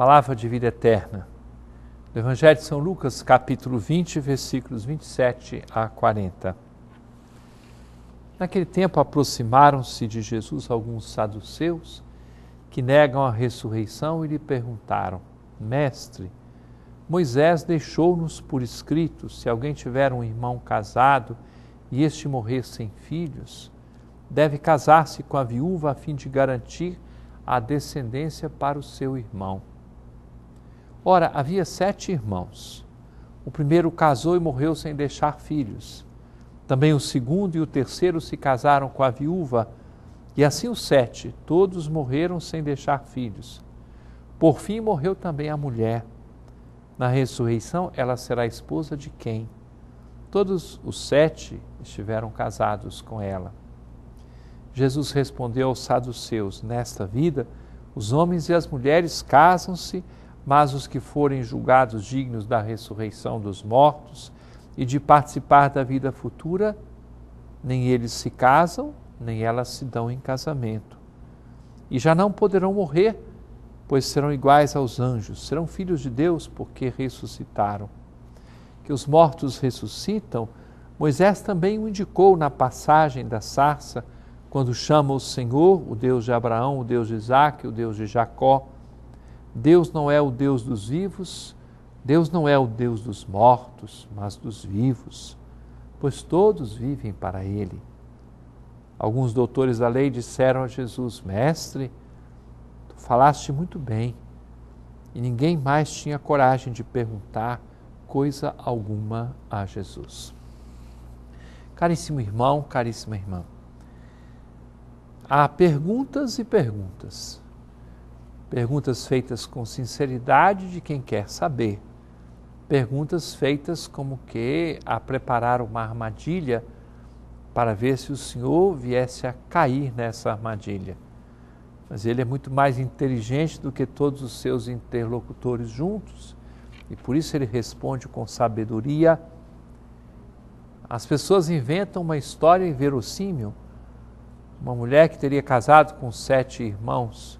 palavra de vida eterna. Do Evangelho de São Lucas, capítulo 20, versículos 27 a 40. Naquele tempo aproximaram-se de Jesus alguns saduceus que negam a ressurreição e lhe perguntaram: Mestre, Moisés deixou-nos por escrito: se alguém tiver um irmão casado e este morrer sem filhos, deve casar-se com a viúva a fim de garantir a descendência para o seu irmão. Ora, havia sete irmãos. O primeiro casou e morreu sem deixar filhos. Também o segundo e o terceiro se casaram com a viúva, e assim os sete, todos morreram sem deixar filhos. Por fim morreu também a mulher. Na ressurreição, ela será esposa de quem? Todos os sete estiveram casados com ela. Jesus respondeu aos saduceus: Nesta vida, os homens e as mulheres casam-se mas os que forem julgados dignos da ressurreição dos mortos e de participar da vida futura, nem eles se casam, nem elas se dão em casamento. E já não poderão morrer, pois serão iguais aos anjos, serão filhos de Deus porque ressuscitaram. Que os mortos ressuscitam, Moisés também o indicou na passagem da sarça, quando chama o Senhor, o Deus de Abraão, o Deus de Isaac, o Deus de Jacó Deus não é o Deus dos vivos, Deus não é o Deus dos mortos, mas dos vivos, pois todos vivem para Ele. Alguns doutores da lei disseram a Jesus: Mestre, tu falaste muito bem. E ninguém mais tinha coragem de perguntar coisa alguma a Jesus. Caríssimo irmão, caríssima irmã, há perguntas e perguntas perguntas feitas com sinceridade de quem quer saber, perguntas feitas como que a preparar uma armadilha para ver se o senhor viesse a cair nessa armadilha. Mas ele é muito mais inteligente do que todos os seus interlocutores juntos e por isso ele responde com sabedoria. As pessoas inventam uma história inverossímil. Uma mulher que teria casado com sete irmãos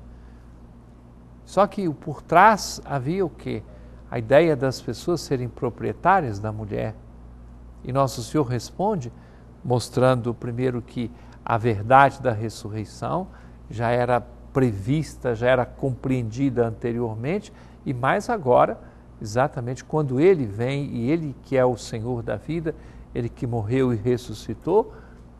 só que por trás havia o quê? A ideia das pessoas serem proprietárias da mulher. E Nosso Senhor responde, mostrando primeiro que a verdade da ressurreição já era prevista, já era compreendida anteriormente, e mais agora, exatamente quando ele vem e ele que é o Senhor da vida, ele que morreu e ressuscitou,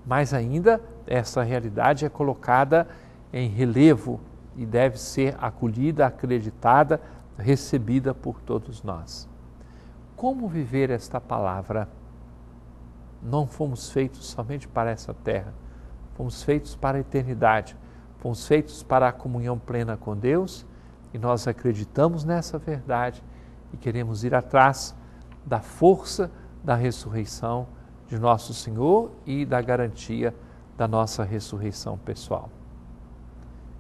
mais ainda essa realidade é colocada em relevo e deve ser acolhida, acreditada, recebida por todos nós. Como viver esta palavra? Não fomos feitos somente para essa terra, fomos feitos para a eternidade, fomos feitos para a comunhão plena com Deus e nós acreditamos nessa verdade e queremos ir atrás da força da ressurreição de nosso Senhor e da garantia da nossa ressurreição pessoal